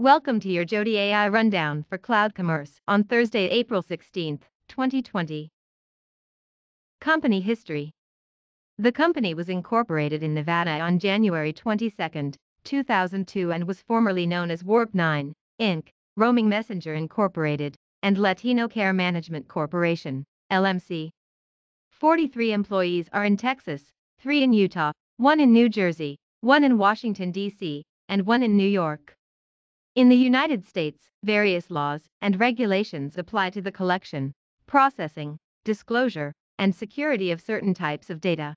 Welcome to your Jodi AI Rundown for Cloud Commerce on Thursday, April 16, 2020. Company History The company was incorporated in Nevada on January 22, 2002 and was formerly known as Warp 9, Inc., Roaming Messenger Incorporated, and Latino Care Management Corporation, LMC. 43 employees are in Texas, 3 in Utah, 1 in New Jersey, 1 in Washington, D.C., and 1 in New York. In the United States, various laws and regulations apply to the collection, processing, disclosure, and security of certain types of data.